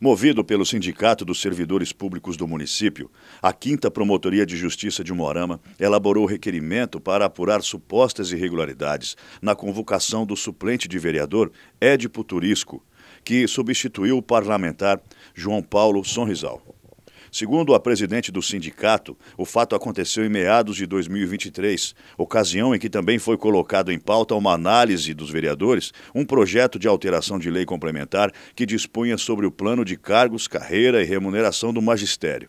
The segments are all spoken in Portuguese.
Movido pelo Sindicato dos Servidores Públicos do município, a 5 Promotoria de Justiça de Morama elaborou requerimento para apurar supostas irregularidades na convocação do suplente de vereador Edipo Turisco, que substituiu o parlamentar João Paulo Sonrisal. Segundo a presidente do sindicato, o fato aconteceu em meados de 2023, ocasião em que também foi colocado em pauta uma análise dos vereadores, um projeto de alteração de lei complementar que dispunha sobre o plano de cargos, carreira e remuneração do magistério.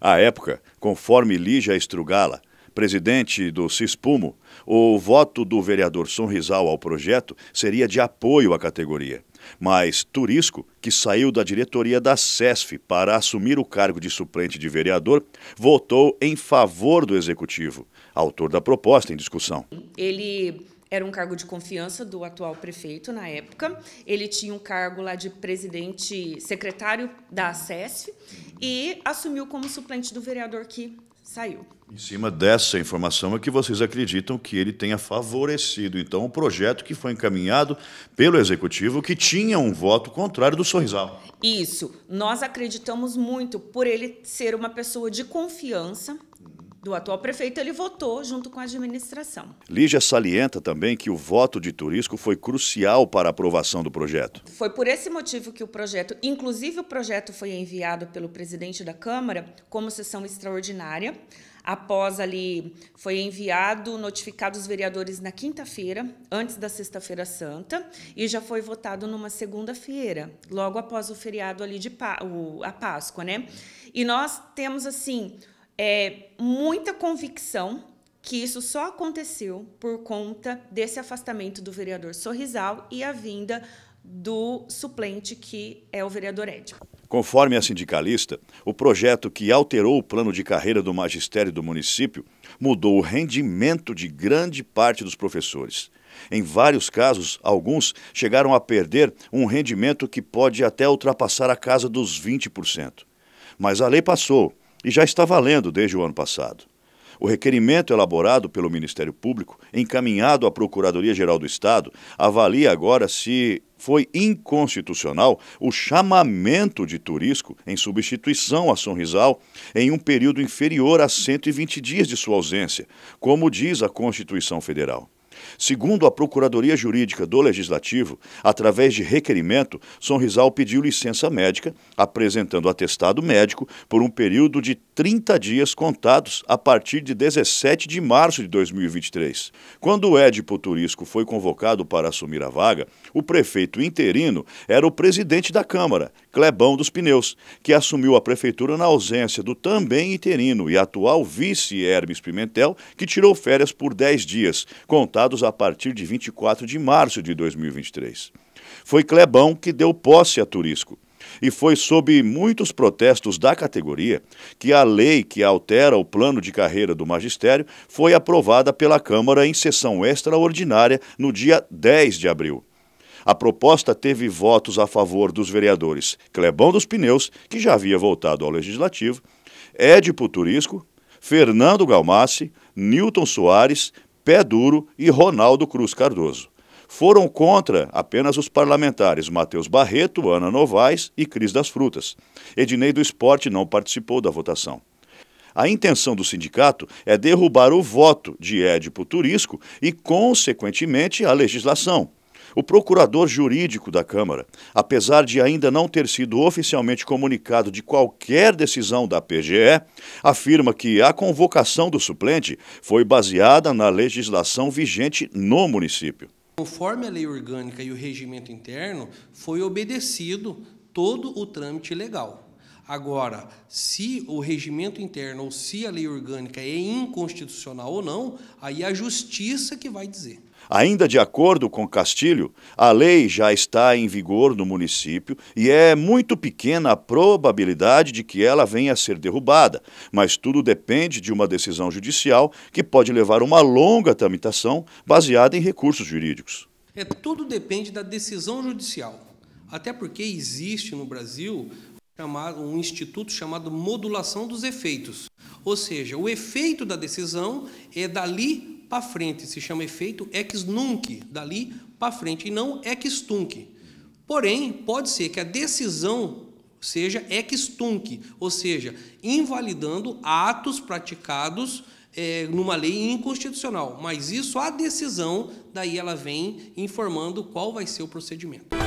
À época, conforme Lígia Estrugala, presidente do CISPUMO, o voto do vereador Sonrisal ao projeto seria de apoio à categoria. Mas Turisco, que saiu da diretoria da SESF para assumir o cargo de suplente de vereador, votou em favor do executivo, autor da proposta em discussão. Ele era um cargo de confiança do atual prefeito na época. Ele tinha um cargo lá de presidente secretário da SESF e assumiu como suplente do vereador que saiu. Em cima dessa informação é que vocês acreditam que ele tenha favorecido, então, o um projeto que foi encaminhado pelo Executivo, que tinha um voto contrário do Sorrisal. Isso. Nós acreditamos muito por ele ser uma pessoa de confiança, do atual prefeito, ele votou junto com a administração. Lígia salienta também que o voto de Turisco foi crucial para a aprovação do projeto. Foi por esse motivo que o projeto, inclusive o projeto foi enviado pelo presidente da Câmara como sessão extraordinária. Após ali foi enviado, notificado os vereadores na quinta-feira, antes da sexta-feira santa, e já foi votado numa segunda-feira, logo após o feriado ali de Pá, o, a Páscoa, né? E nós temos assim é, muita convicção que isso só aconteceu por conta desse afastamento do vereador Sorrisal e a vinda do suplente que é o vereador Ed. Conforme a sindicalista, o projeto que alterou o plano de carreira do magistério do município mudou o rendimento de grande parte dos professores. Em vários casos, alguns chegaram a perder um rendimento que pode até ultrapassar a casa dos 20%. Mas a lei passou e já está valendo desde o ano passado. O requerimento elaborado pelo Ministério Público, encaminhado à Procuradoria-Geral do Estado, avalia agora se foi inconstitucional o chamamento de turisco em substituição a Sonrisal em um período inferior a 120 dias de sua ausência, como diz a Constituição Federal. Segundo a Procuradoria Jurídica do Legislativo, através de requerimento, Sonrisal pediu licença médica, apresentando atestado médico por um período de 30 dias contados a partir de 17 de março de 2023. Quando o Edipo Turisco foi convocado para assumir a vaga, o prefeito interino era o presidente da Câmara, Clebão dos Pneus, que assumiu a prefeitura na ausência do também interino e atual vice Hermes Pimentel, que tirou férias por 10 dias, contados realizados a partir de 24 de março de 2023. Foi Clebão que deu posse a Turisco. E foi sob muitos protestos da categoria que a lei que altera o plano de carreira do magistério foi aprovada pela Câmara em sessão extraordinária no dia 10 de abril. A proposta teve votos a favor dos vereadores Clebão dos Pneus, que já havia voltado ao Legislativo, Édipo Turisco, Fernando Galmassi, Newton Soares, Pé Duro e Ronaldo Cruz Cardoso. Foram contra apenas os parlamentares Matheus Barreto, Ana Novaes e Cris das Frutas. Ednei do Esporte não participou da votação. A intenção do sindicato é derrubar o voto de Édipo Turisco e, consequentemente, a legislação. O procurador jurídico da Câmara, apesar de ainda não ter sido oficialmente comunicado de qualquer decisão da PGE, afirma que a convocação do suplente foi baseada na legislação vigente no município. Conforme a lei orgânica e o regimento interno, foi obedecido todo o trâmite legal. Agora, se o regimento interno ou se a lei orgânica é inconstitucional ou não, aí é a justiça que vai dizer. Ainda de acordo com Castilho, a lei já está em vigor no município e é muito pequena a probabilidade de que ela venha a ser derrubada, mas tudo depende de uma decisão judicial que pode levar uma longa tramitação baseada em recursos jurídicos. É, tudo depende da decisão judicial. Até porque existe no Brasil um instituto chamado modulação dos efeitos. Ou seja, o efeito da decisão é dali para frente, se chama efeito ex nunc, dali para frente, e não ex tunc. Porém, pode ser que a decisão seja ex tunc, ou seja, invalidando atos praticados é, numa lei inconstitucional. Mas isso, a decisão, daí ela vem informando qual vai ser o procedimento.